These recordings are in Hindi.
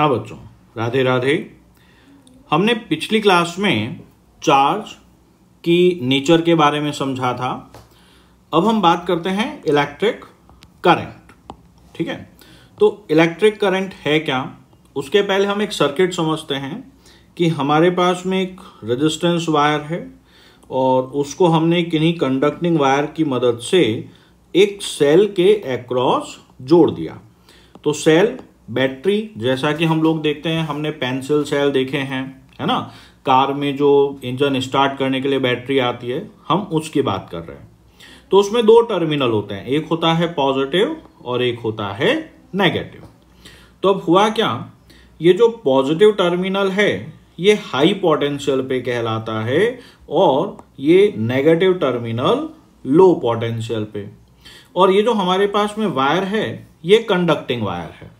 हाँ बच्चों राधे राधे हमने पिछली क्लास में चार्ज की नेचर के बारे में समझा था अब हम बात करते हैं इलेक्ट्रिक करंट ठीक है तो इलेक्ट्रिक करंट है क्या उसके पहले हम एक सर्किट समझते हैं कि हमारे पास में एक रेजिस्टेंस वायर है और उसको हमने किन्हीं कंडक्टिंग वायर की मदद से एक सेल के एक्रॉस जोड़ दिया तो सेल बैटरी जैसा कि हम लोग देखते हैं हमने पेंसिल सेल देखे हैं है ना कार में जो इंजन स्टार्ट करने के लिए बैटरी आती है हम उसकी बात कर रहे हैं तो उसमें दो टर्मिनल होते हैं एक होता है पॉजिटिव और एक होता है नेगेटिव तो अब हुआ क्या ये जो पॉजिटिव टर्मिनल है ये हाई पोटेंशियल पे कहलाता है और ये नेगेटिव टर्मिनल लो पोटेंशियल पे और ये जो हमारे पास में वायर है ये कंडक्टिंग वायर है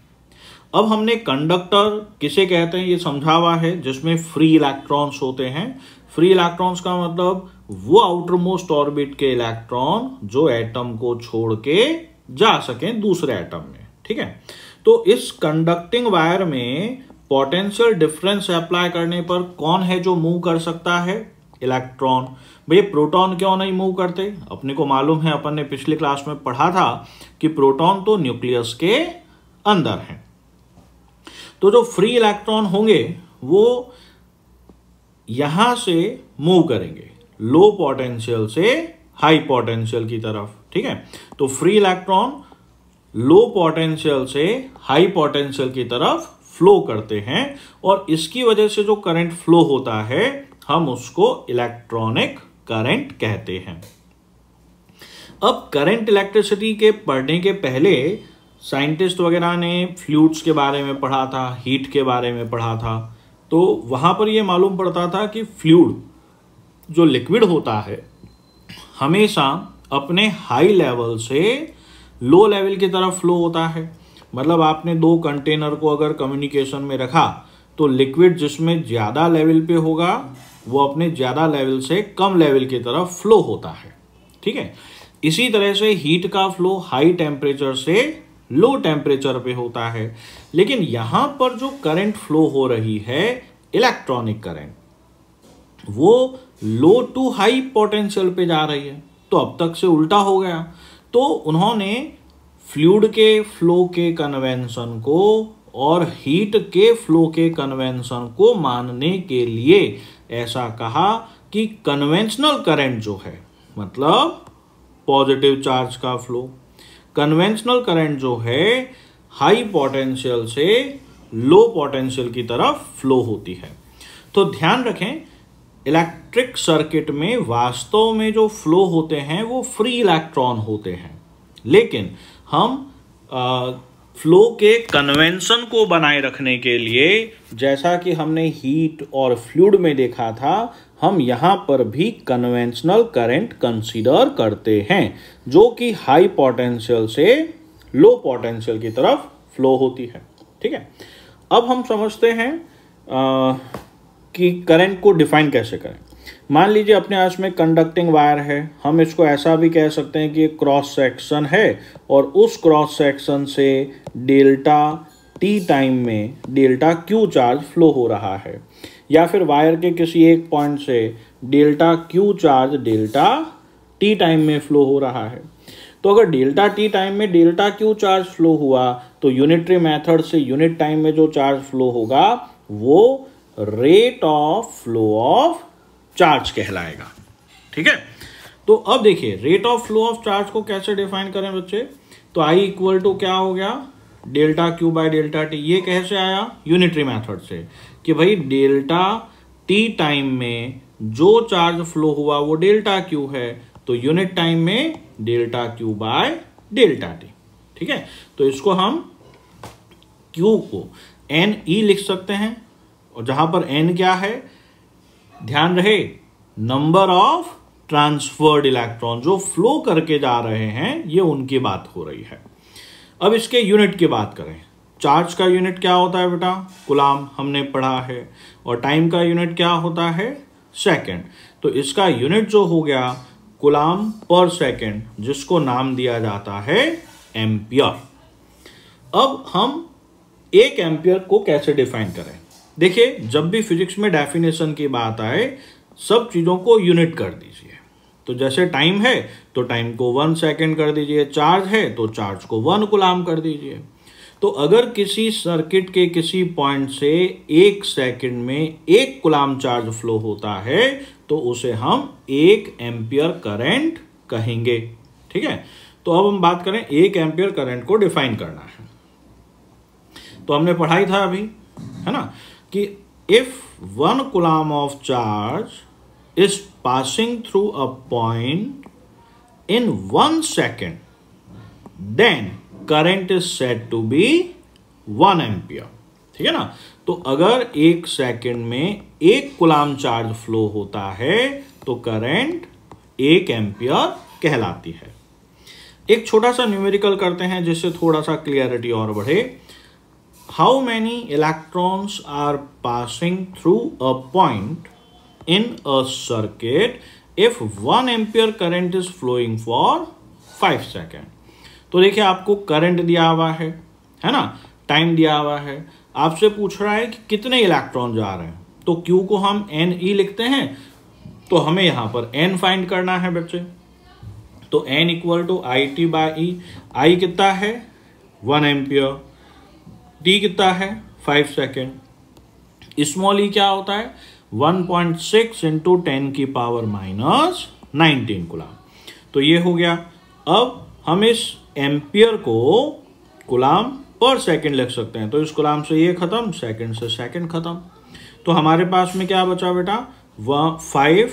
अब हमने कंडक्टर किसे कहते हैं ये समझा हुआ है जिसमें फ्री इलेक्ट्रॉन्स होते हैं फ्री इलेक्ट्रॉन्स का मतलब वो आउटर मोस्ट ऑर्बिट के इलेक्ट्रॉन जो एटम को छोड़ के जा सके दूसरे एटम में ठीक है तो इस कंडक्टिंग वायर में पोटेंशियल डिफरेंस अप्लाई करने पर कौन है जो मूव कर सकता है इलेक्ट्रॉन भैया प्रोटॉन क्यों नहीं मूव करते अपने को मालूम है अपन ने पिछले क्लास में पढ़ा था कि प्रोटॉन तो न्यूक्लियस के अंदर है तो जो फ्री इलेक्ट्रॉन होंगे वो यहां से मूव करेंगे लो पोटेंशियल से हाई पोटेंशियल की तरफ ठीक है तो फ्री इलेक्ट्रॉन लो पोटेंशियल से हाई पोटेंशियल की तरफ फ्लो करते हैं और इसकी वजह से जो करंट फ्लो होता है हम उसको इलेक्ट्रॉनिक करंट कहते हैं अब करंट इलेक्ट्रिसिटी के पढ़ने के पहले साइंटिस्ट वगैरह ने फ्लूड्स के बारे में पढ़ा था हीट के बारे में पढ़ा था तो वहाँ पर यह मालूम पड़ता था कि फ्लूड जो लिक्विड होता है हमेशा अपने हाई लेवल से लो लेवल की तरफ फ्लो होता है मतलब आपने दो कंटेनर को अगर कम्युनिकेशन में रखा तो लिक्विड जिसमें ज़्यादा लेवल पे होगा वो अपने ज़्यादा लेवल से कम लेवल की तरफ फ्लो होता है ठीक है इसी तरह से हीट का फ्लो हाई टेम्परेचर से लो टेम्परेचर पे होता है लेकिन यहां पर जो करंट फ्लो हो रही है इलेक्ट्रॉनिक करंट वो लो टू हाई पोटेंशियल पे जा रही है तो अब तक से उल्टा हो गया तो उन्होंने फ्लूड के फ्लो के कन्वेंशन को और हीट के फ्लो के कन्वेंशन को मानने के लिए ऐसा कहा कि कन्वेंशनल करंट जो है मतलब पॉजिटिव चार्ज का फ्लो कन्वेंशनल करंट जो है हाई पोटेंशियल से लो पोटेंशियल की तरफ फ्लो होती है तो ध्यान रखें इलेक्ट्रिक सर्किट में वास्तव में जो फ्लो होते हैं वो फ्री इलेक्ट्रॉन होते हैं लेकिन हम फ्लो के कन्वेंशन को बनाए रखने के लिए जैसा कि हमने हीट और फ्लूड में देखा था हम यहाँ पर भी कन्वेंशनल करंट कंसीडर करते हैं जो कि हाई पोटेंशियल से लो पोटेंशियल की तरफ फ्लो होती है ठीक है अब हम समझते हैं आ, कि करंट को डिफाइन कैसे करें मान लीजिए अपने आस में कंडक्टिंग वायर है हम इसको ऐसा भी कह सकते हैं कि क्रॉस सेक्शन है और उस क्रॉस सेक्शन से डेल्टा टी टाइम में डेल्टा क्यू चार्ज फ्लो हो रहा है या फिर वायर के किसी एक पॉइंट से delta Q charge delta T time में फ्लो हो रहा है तो अगर डेल्टा टी टाइम में डेल्टा क्यू चार्ज फ्लो हुआ तो यूनिटरी मेथड से यूनिट टाइम में जो चार्ज फ्लो होगा वो rate of flow of charge कहलाएगा ठीक है तो अब देखिए rate of flow of charge को कैसे डिफाइन करें बच्चे तो आई इक्वल टू क्या हो गया delta Q by delta T ये कैसे आया यूनिटरी मेथड से कि भाई डेल्टा टी टाइम में जो चार्ज फ्लो हुआ वो डेल्टा क्यू है तो यूनिट टाइम में delta Q by delta T ठीक है तो इसको हम क्यू को एन ई e लिख सकते हैं और जहां पर एन क्या है ध्यान रहे नंबर ऑफ ट्रांसफर्ड इलेक्ट्रॉन जो फ्लो करके जा रहे हैं ये उनकी बात हो रही है अब इसके यूनिट की बात करें चार्ज का यूनिट क्या होता है बेटा गुलाम हमने पढ़ा है और टाइम का यूनिट क्या होता है सेकेंड तो इसका यूनिट जो हो गया गुलाम पर सेकेंड जिसको नाम दिया जाता है एम्पियर अब हम एक एम्पियर को कैसे डिफाइन करें देखिए जब भी फिजिक्स में डेफिनेशन की बात आए सब चीज़ों को यूनिट कर दीजिए तो जैसे टाइम है तो टाइम को वन सेकेंड कर दीजिए चार्ज है तो चार्ज को वन गुलाम कर दीजिए तो अगर किसी सर्किट के किसी पॉइंट से एक सेकंड में एक गुलाम चार्ज फ्लो होता है तो उसे हम एक एम्पियर करंट कहेंगे ठीक है तो अब हम बात करें एक एम्पियर करंट को डिफाइन करना है तो हमने पढ़ाई था अभी है ना कि if one coulomb of charge is passing through a point in one second then current is said to be one ampere ठीक है ना तो अगर एक सेकेंड में एक कुलाम चार्ज फ्लो होता है तो करेंट एक एम्पियर कहलाती है एक छोटा सा न्यूमेरिकल करते हैं जिससे थोड़ा सा क्लियरिटी और बढ़े how many electrons are passing through a point in a circuit if one ampere current is flowing for five second तो देखिए आपको करंट दिया हुआ है है ना टाइम दिया हुआ है आपसे पूछ रहा है कि कितने इलेक्ट्रॉन जा रहे हैं तो Q को हम एन ई e लिखते हैं तो हमें यहां पर एन फाइंड करना है बच्चे तो N equal to I T by E I कितना है वन एम्पियर टी कितना है फाइव सेकेंड स्मॉल ई क्या होता है one point six into ten की पावर माइनस नाइनटीन गुलाम तो ये हो गया अब हम इस एम्पियर को गुलाम पर सेकेंड लिख सकते हैं तो इस गुलाम से ये खत्म सेकेंड से सेकेंड खत्म तो हमारे पास में क्या बचा बेटा व five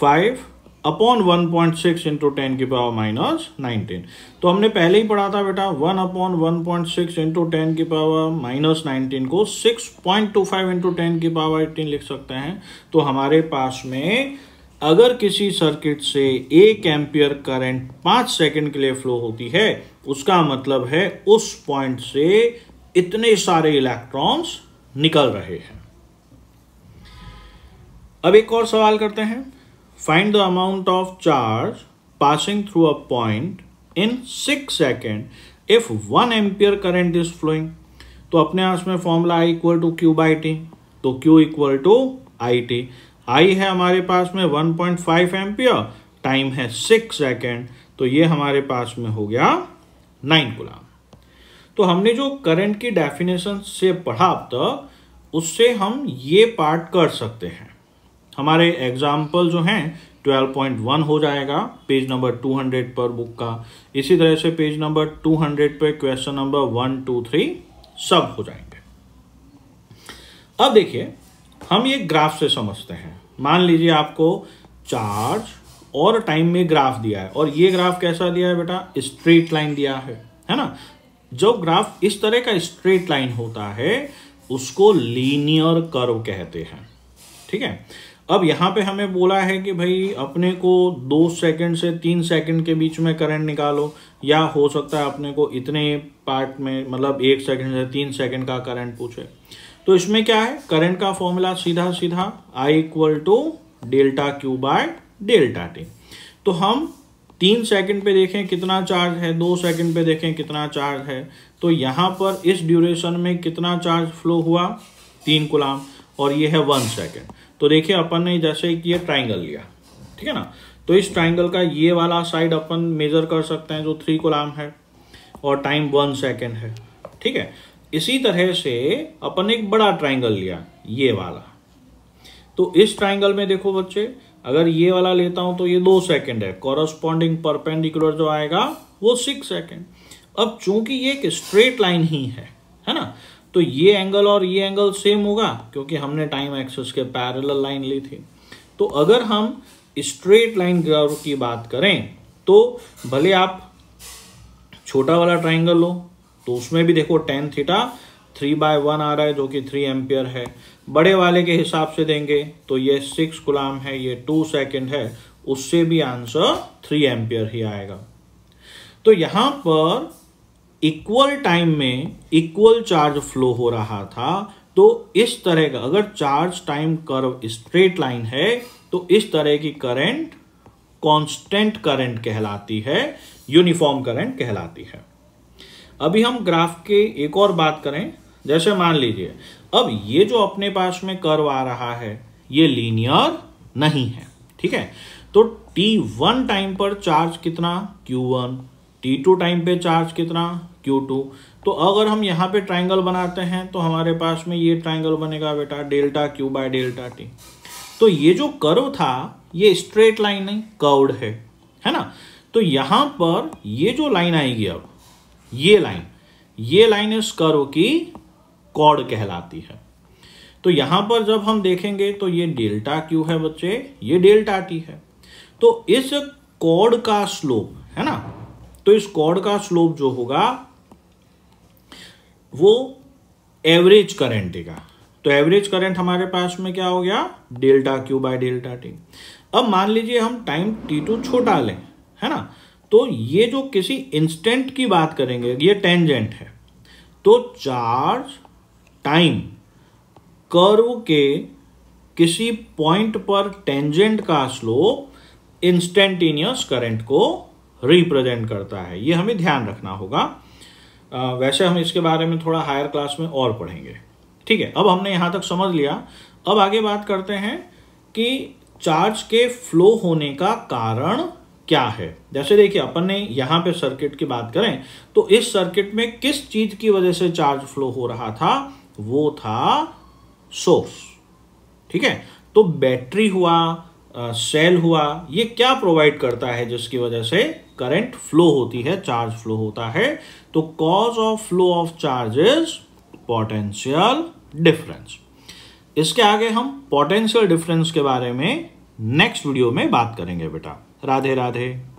five upon one point six into ten की पावर माइनस नाइनटीन तो हमने पहले ही पढ़ा था बेटा one upon one point six into ten की पावर माइनस नाइनटीन को six point two five into ten की पावर एटीन लिख सकते हैं तो हमारे पास में अगर किसी सर्किट से एक एम्पियर करंट पांच सेकंड के लिए फ्लो होती है उसका मतलब है उस पॉइंट से इतने सारे इलेक्ट्रॉन्स निकल रहे हैं अब एक और सवाल करते हैं Find the amount of charge passing through a point in 6 second if 1 ampere current is flowing. तो अपने पास में formula I equal to Q by T तो Q equal to I T I है हमारे पास में 1.5 पॉइंट एम्पियर टाइम है 6 सेकेंड तो ये हमारे पास में हो गया 9 गुलाम तो हमने जो करंट की डेफिनेशन से पढ़ा अब तक उससे हम ये पार्ट कर सकते हैं हमारे एग्जाम्पल जो हैं 12.1 हो जाएगा पेज नंबर 200 पर बुक का इसी तरह से पेज नंबर 200 पे question number one two three सब हो जाएंगे अब देखिए हम ये ग्राफ से समझते हैं मान लीजिए आपको चार्ज और टाइम में ग्राफ दिया है और ये ग्राफ कैसा दिया है बेटा स्ट्रेट लाइन दिया है है ना जो ग्राफ इस तरह का स्ट्रेट लाइन होता है उसको लीनियर कर्व कहते हैं ठीक है अब यहाँ पे हमें बोला है कि भाई अपने को दो सेकंड से तीन सेकंड के बीच में करंट निकालो या हो सकता है अपने को इतने पार्ट में मतलब एक सेकंड से तीन सेकंड का करंट पूछे तो इसमें क्या है करंट का फॉर्मूला सीधा सीधा I equal to delta Q by delta T तो हम तीन सेकंड पे देखें कितना चार्ज है दो सेकंड पे देखें कितना चार्ज है तो यहाँ पर इस ड्यूरेशन में कितना चार्ज फ्लो हुआ तीन गुलाम और ये है वन सेकंड तो देखिए अपन ने जैसे एक ये ट्राइंगल लिया ठीक है ना तो इस ट्राइंगल का ये वाला साइड अपन मेजर कर सकते हैं जो थ्री कोलाम है और टाइम वन सेकेंड है ठीक है इसी तरह से अपन एक बड़ा ट्राइंगल लिया ये वाला तो इस ट्राइंगल में देखो बच्चे अगर ये वाला लेता हूं तो ये दो सेकेंड है कॉरस्पॉन्डिंग परपेंडिकुलर जो आएगा वो सिक्स सेकेंड अब चूंकि ये एक स्ट्रेट लाइन ही है है ना तो ये एंगल और ये एंगल सेम होगा क्योंकि हमने टाइम एक्सेस के पैरल लाइन ली थी तो अगर हम स्ट्रेट लाइन कर्व की बात करें तो भले आप छोटा वाला ट्राइंगल लो तो उसमें भी देखो tan theta three by one आ रहा है जो कि थ्री एम्पियर है बड़े वाले के हिसाब से देंगे तो ये सिक्स गुलाम है ये टू सेकेंड है उससे भी आंसर थ्री एम्पियर ही आएगा तो यहां पर इक्वल टाइम में इक्वल चार्ज फ्लो हो रहा था तो इस तरह का अगर charge time curve straight line है तो इस तरह की करंट कांस्टेंट करंट कहलाती है यूनिफॉर्म करंट कहलाती है अभी हम ग्राफ के एक और बात करें जैसे मान लीजिए अब ये जो अपने पास में कर्व आ रहा है ये लीनियर नहीं है ठीक है तो T1 टाइम पर चार्ज कितना Q1 टी टू टाइम पे चार्ज कितना क्यू टू तो अगर हम यहाँ पे ट्राइंगल बनाते हैं तो हमारे पास में ये ट्राइंगल बनेगा बेटा delta Q by delta T तो ये जो कर्व था ये स्ट्रेट लाइन नहीं कर्व्ड है है ना तो यहाँ पर ये जो लाइन आएगी अब ये लाइन ये लाइन इस कर्व की कॉर्ड कहलाती है तो यहाँ पर जब हम देखेंगे तो ये डेल्टा क्यू है बच्चे ये डेल्टा टी है तो इस कॉर्ड का स्लोप है ना तो इस कॉर्ड का स्लोप जो होगा वो एवरेज करंट देगा तो एवरेज करंट हमारे पास में क्या हो गया delta Q by delta T अब मान लीजिए हम टाइम टी टू छोटा लें है ना तो ये जो किसी इंस्टेंट की बात करेंगे ये टेंजेंट है तो चार्ज टाइम कर्व के किसी पॉइंट पर टेंजेंट का स्लोप इंस्टेंटेनियस करंट को रिप्रेजेंट करता है ये हमें ध्यान रखना होगा वैसे हम इसके बारे में थोड़ा हायर क्लास में और पढ़ेंगे ठीक है अब हमने यहाँ तक समझ लिया अब आगे बात करते हैं कि चार्ज के फ्लो होने का कारण क्या है जैसे देखिए अपन ने यहाँ पे सर्किट की बात करें तो इस सर्किट में किस चीज की वजह से चार्ज फ्लो हो रहा था वो था सोर्स ठीक है तो बैटरी हुआ सेल हुआ ये क्या प्रोवाइड करता है जिसकी वजह से करंट फ्लो होती है चार्ज फ्लो होता है तो cause of flow of charge is potential difference इसके आगे हम पोटेंशियल डिफरेंस के बारे में नेक्स्ट वीडियो में बात करेंगे बेटा राधे राधे